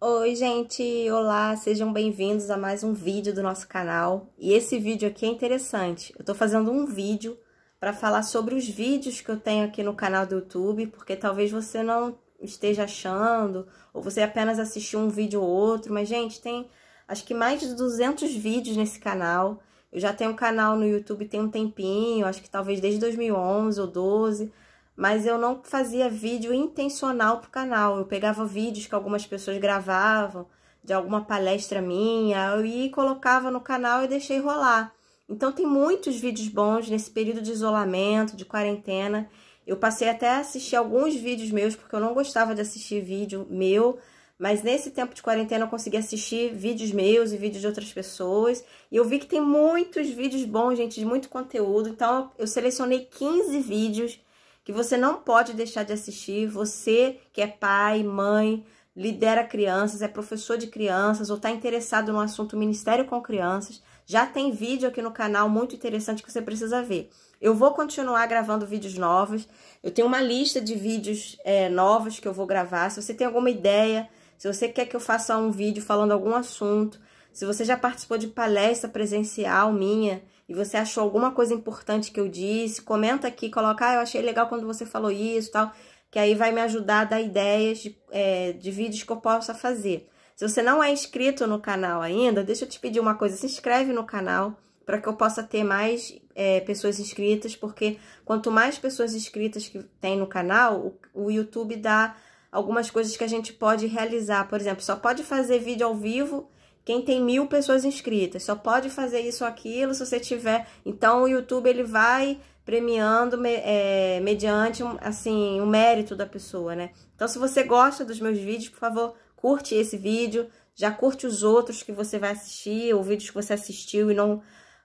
Oi, gente! Olá! Sejam bem-vindos a mais um vídeo do nosso canal. E esse vídeo aqui é interessante. Eu tô fazendo um vídeo para falar sobre os vídeos que eu tenho aqui no canal do YouTube, porque talvez você não esteja achando, ou você apenas assistiu um vídeo ou outro, mas, gente, tem acho que mais de 200 vídeos nesse canal. Eu já tenho um canal no YouTube tem um tempinho, acho que talvez desde 2011 ou 12 mas eu não fazia vídeo intencional pro canal. Eu pegava vídeos que algumas pessoas gravavam, de alguma palestra minha, eu ia e colocava no canal e deixei rolar. Então tem muitos vídeos bons nesse período de isolamento, de quarentena. Eu passei até a assistir alguns vídeos meus, porque eu não gostava de assistir vídeo meu, mas nesse tempo de quarentena eu consegui assistir vídeos meus e vídeos de outras pessoas. E eu vi que tem muitos vídeos bons, gente, de muito conteúdo. Então eu selecionei 15 vídeos que você não pode deixar de assistir. Você que é pai, mãe, lidera crianças, é professor de crianças ou está interessado no assunto Ministério com Crianças, já tem vídeo aqui no canal muito interessante que você precisa ver. Eu vou continuar gravando vídeos novos. Eu tenho uma lista de vídeos é, novos que eu vou gravar. Se você tem alguma ideia, se você quer que eu faça um vídeo falando algum assunto, se você já participou de palestra presencial minha e você achou alguma coisa importante que eu disse, comenta aqui, coloca, ah, eu achei legal quando você falou isso tal, que aí vai me ajudar a dar ideias de, é, de vídeos que eu possa fazer. Se você não é inscrito no canal ainda, deixa eu te pedir uma coisa, se inscreve no canal para que eu possa ter mais é, pessoas inscritas, porque quanto mais pessoas inscritas que tem no canal, o, o YouTube dá algumas coisas que a gente pode realizar. Por exemplo, só pode fazer vídeo ao vivo quem tem mil pessoas inscritas só pode fazer isso ou aquilo se você tiver. Então o YouTube ele vai premiando é, mediante assim o mérito da pessoa, né? Então se você gosta dos meus vídeos, por favor curte esse vídeo, já curte os outros que você vai assistir, ou vídeos que você assistiu e não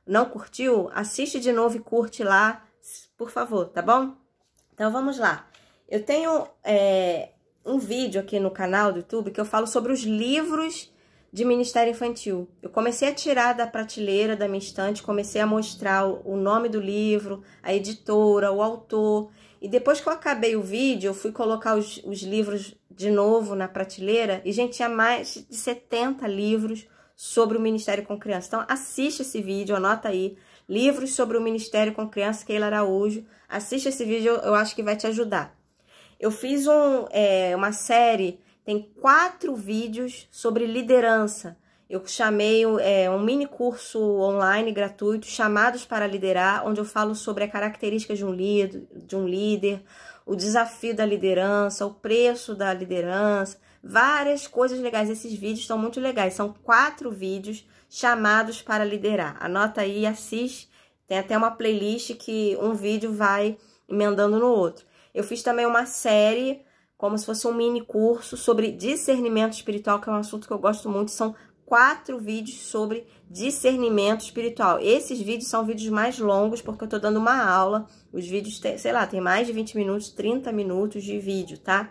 não curtiu, assiste de novo e curte lá, por favor, tá bom? Então vamos lá. Eu tenho é, um vídeo aqui no canal do YouTube que eu falo sobre os livros de Ministério Infantil. Eu comecei a tirar da prateleira da minha estante, comecei a mostrar o nome do livro, a editora, o autor. E depois que eu acabei o vídeo, eu fui colocar os, os livros de novo na prateleira e, gente, tinha mais de 70 livros sobre o Ministério com Criança. Então, assiste esse vídeo, anota aí. Livros sobre o Ministério com Criança, Keila Araújo. Assiste esse vídeo, eu acho que vai te ajudar. Eu fiz um, é, uma série tem quatro vídeos sobre liderança. Eu chamei é, um mini curso online gratuito, Chamados para Liderar, onde eu falo sobre a característica de um, líder, de um líder, o desafio da liderança, o preço da liderança, várias coisas legais. Esses vídeos estão muito legais. São quatro vídeos chamados para liderar. Anota aí, assiste. Tem até uma playlist que um vídeo vai emendando no outro. Eu fiz também uma série como se fosse um mini curso sobre discernimento espiritual, que é um assunto que eu gosto muito. São quatro vídeos sobre discernimento espiritual. Esses vídeos são vídeos mais longos, porque eu tô dando uma aula. Os vídeos, tem, sei lá, tem mais de 20 minutos, 30 minutos de vídeo, tá?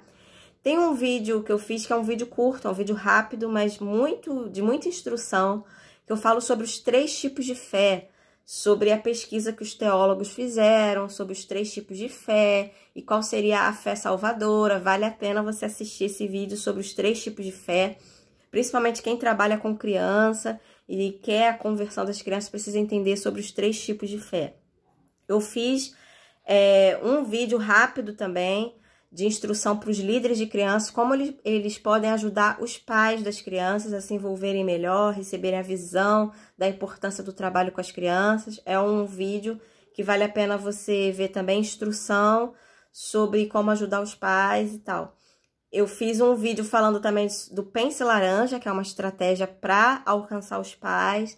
Tem um vídeo que eu fiz que é um vídeo curto, é um vídeo rápido, mas muito de muita instrução, que eu falo sobre os três tipos de fé sobre a pesquisa que os teólogos fizeram sobre os três tipos de fé e qual seria a fé salvadora. Vale a pena você assistir esse vídeo sobre os três tipos de fé, principalmente quem trabalha com criança e quer a conversão das crianças precisa entender sobre os três tipos de fé. Eu fiz é, um vídeo rápido também de instrução para os líderes de crianças, como eles podem ajudar os pais das crianças a se envolverem melhor, receberem a visão da importância do trabalho com as crianças. É um vídeo que vale a pena você ver também instrução sobre como ajudar os pais e tal. Eu fiz um vídeo falando também do pence laranja, que é uma estratégia para alcançar os pais,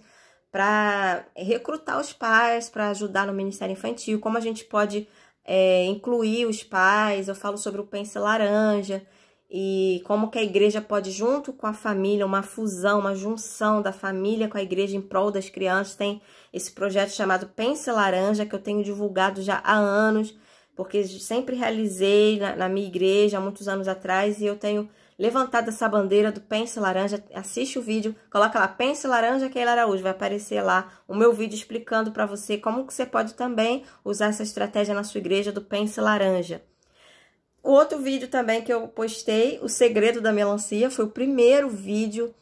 para recrutar os pais, para ajudar no Ministério Infantil, como a gente pode é, incluir os pais, eu falo sobre o pence laranja e como que a igreja pode, junto com a família, uma fusão, uma junção da família com a igreja em prol das crianças. Tem esse projeto chamado Pense Laranja, que eu tenho divulgado já há anos, porque sempre realizei na, na minha igreja, há muitos anos atrás, e eu tenho levantar dessa bandeira do Pense Laranja, assiste o vídeo, coloca lá Pense Laranja Keila Araújo, vai aparecer lá o meu vídeo explicando para você como que você pode também usar essa estratégia na sua igreja do Pense Laranja. O outro vídeo também que eu postei, o segredo da melancia, foi o primeiro vídeo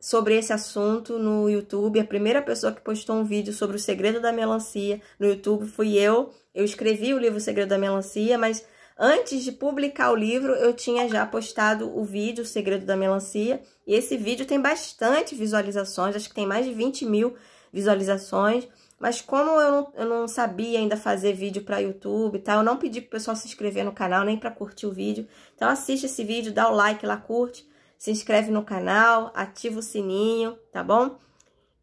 sobre esse assunto no YouTube. A primeira pessoa que postou um vídeo sobre o segredo da melancia no YouTube fui eu. Eu escrevi o livro o Segredo da Melancia, mas Antes de publicar o livro, eu tinha já postado o vídeo, O Segredo da Melancia, e esse vídeo tem bastante visualizações, acho que tem mais de 20 mil visualizações, mas como eu não, eu não sabia ainda fazer vídeo para YouTube e tal, eu não pedi para o pessoal se inscrever no canal, nem para curtir o vídeo, então assiste esse vídeo, dá o like lá, curte, se inscreve no canal, ativa o sininho, tá bom?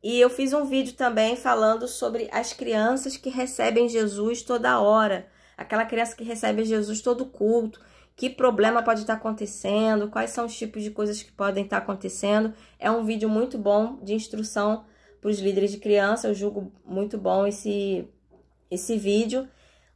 E eu fiz um vídeo também falando sobre as crianças que recebem Jesus toda hora, aquela criança que recebe Jesus todo culto, que problema pode estar acontecendo, quais são os tipos de coisas que podem estar acontecendo. É um vídeo muito bom de instrução para os líderes de criança, eu julgo muito bom esse, esse vídeo.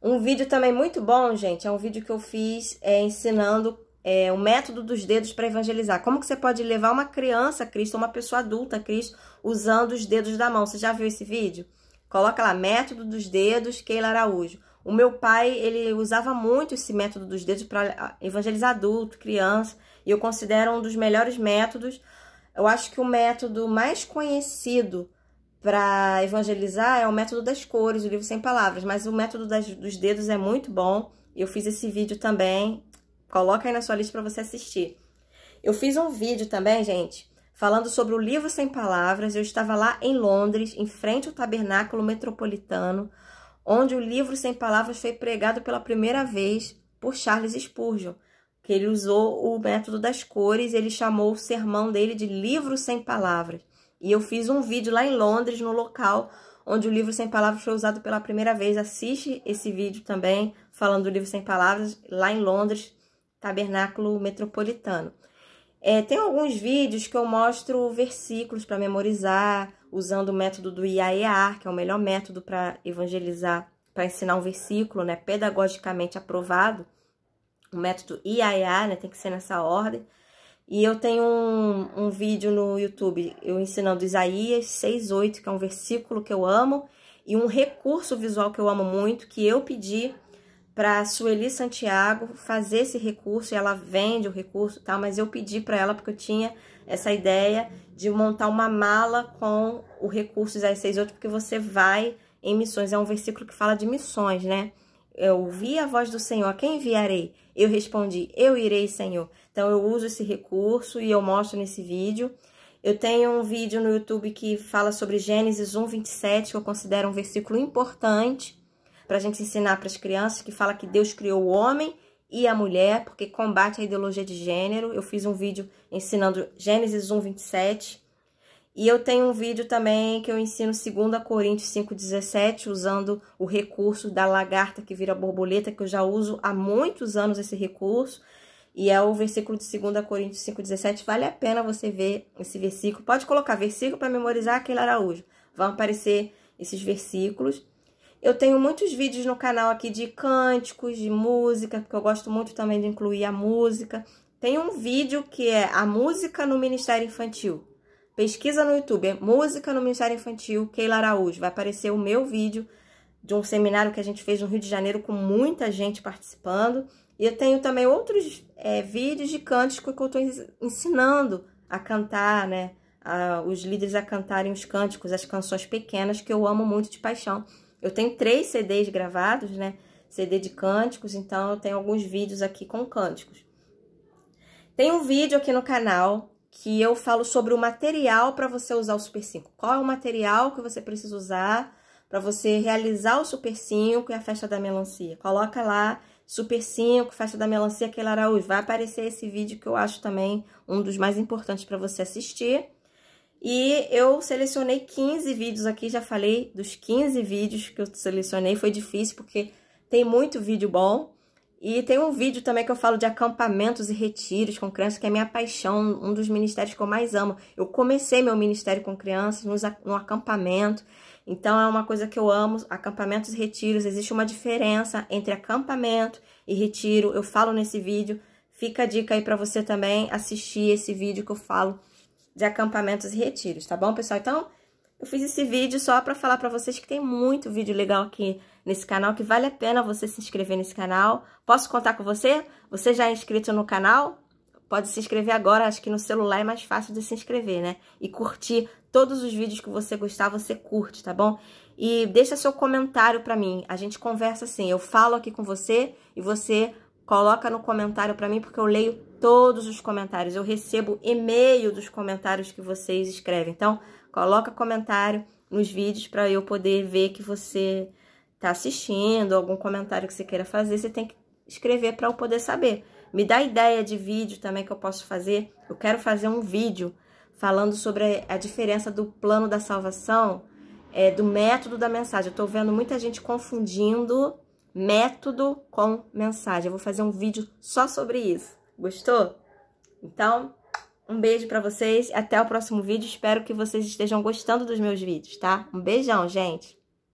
Um vídeo também muito bom, gente, é um vídeo que eu fiz é, ensinando é, o método dos dedos para evangelizar. Como que você pode levar uma criança a Cristo, uma pessoa adulta a Cristo, usando os dedos da mão? Você já viu esse vídeo? Coloca lá, método dos dedos, Keila Araújo. O meu pai, ele usava muito esse método dos dedos para ah, evangelizar adulto, criança, e eu considero um dos melhores métodos. Eu acho que o método mais conhecido para evangelizar é o método das cores, o livro sem palavras, mas o método das, dos dedos é muito bom. Eu fiz esse vídeo também, coloca aí na sua lista para você assistir. Eu fiz um vídeo também, gente, falando sobre o livro sem palavras. Eu estava lá em Londres, em frente ao Tabernáculo Metropolitano, onde o livro Sem Palavras foi pregado pela primeira vez por Charles Spurgeon, que ele usou o método das cores, ele chamou o sermão dele de Livro Sem Palavras. E eu fiz um vídeo lá em Londres, no local onde o livro Sem Palavras foi usado pela primeira vez. Assiste esse vídeo também, falando do livro Sem Palavras, lá em Londres, Tabernáculo Metropolitano. É, tem alguns vídeos que eu mostro versículos para memorizar, usando o método do IAEAR, que é o melhor método para evangelizar, para ensinar um versículo, né, pedagogicamente aprovado. O método IAEAR, né, tem que ser nessa ordem. E eu tenho um, um vídeo no YouTube, eu ensinando Isaías 6,8, que é um versículo que eu amo, e um recurso visual que eu amo muito, que eu pedi para Sueli Santiago fazer esse recurso, e ela vende o recurso e tal, mas eu pedi para ela porque eu tinha essa ideia de montar uma mala com o recurso 068, porque você vai em missões, é um versículo que fala de missões, né? Eu ouvi a voz do Senhor, a quem enviarei? Eu respondi, eu irei, Senhor. Então eu uso esse recurso e eu mostro nesse vídeo. Eu tenho um vídeo no YouTube que fala sobre Gênesis 1, 27, que eu considero um versículo importante para a gente ensinar para as crianças, que fala que Deus criou o homem e a mulher, porque combate a ideologia de gênero. Eu fiz um vídeo ensinando Gênesis 1, 27. E eu tenho um vídeo também que eu ensino 2 Coríntios 5,17, usando o recurso da lagarta que vira borboleta, que eu já uso há muitos anos esse recurso. E é o versículo de 2 Coríntios 5,17. Vale a pena você ver esse versículo. Pode colocar versículo para memorizar aquele Araújo. Vão aparecer esses versículos. Eu tenho muitos vídeos no canal aqui de cânticos, de música, porque eu gosto muito também de incluir a música. Tem um vídeo que é a música no Ministério Infantil. Pesquisa no YouTube, é música no Ministério Infantil, Keila Araújo. Vai aparecer o meu vídeo de um seminário que a gente fez no Rio de Janeiro com muita gente participando. E eu tenho também outros é, vídeos de cânticos que eu estou ensinando a cantar, né? A, os líderes a cantarem os cânticos, as canções pequenas que eu amo muito de paixão. Eu tenho três CDs gravados, né? CD de cânticos, então eu tenho alguns vídeos aqui com cânticos. Tem um vídeo aqui no canal que eu falo sobre o material para você usar o Super 5. Qual é o material que você precisa usar para você realizar o Super 5 e a festa da melancia? Coloca lá Super 5, festa da melancia, que Araújo. Vai aparecer esse vídeo que eu acho também um dos mais importantes para você assistir. E eu selecionei 15 vídeos aqui, já falei dos 15 vídeos que eu selecionei, foi difícil porque tem muito vídeo bom. E tem um vídeo também que eu falo de acampamentos e retiros com crianças, que é minha paixão, um dos ministérios que eu mais amo. Eu comecei meu ministério com crianças no acampamento, então é uma coisa que eu amo, acampamentos e retiros. Existe uma diferença entre acampamento e retiro, eu falo nesse vídeo. Fica a dica aí para você também assistir esse vídeo que eu falo de acampamentos e retiros, tá bom, pessoal? Então, eu fiz esse vídeo só para falar para vocês que tem muito vídeo legal aqui nesse canal, que vale a pena você se inscrever nesse canal. Posso contar com você? Você já é inscrito no canal? Pode se inscrever agora, acho que no celular é mais fácil de se inscrever, né? E curtir todos os vídeos que você gostar, você curte, tá bom? E deixa seu comentário para mim, a gente conversa assim, eu falo aqui com você e você Coloca no comentário para mim porque eu leio todos os comentários. Eu recebo e-mail dos comentários que vocês escrevem. Então, coloca comentário nos vídeos para eu poder ver que você está assistindo, algum comentário que você queira fazer, você tem que escrever para eu poder saber. Me dá ideia de vídeo também que eu posso fazer. Eu quero fazer um vídeo falando sobre a diferença do plano da salvação, é, do método da mensagem. Eu estou vendo muita gente confundindo método com mensagem. Eu vou fazer um vídeo só sobre isso. Gostou? Então, um beijo para vocês, até o próximo vídeo. Espero que vocês estejam gostando dos meus vídeos, tá? Um beijão, gente.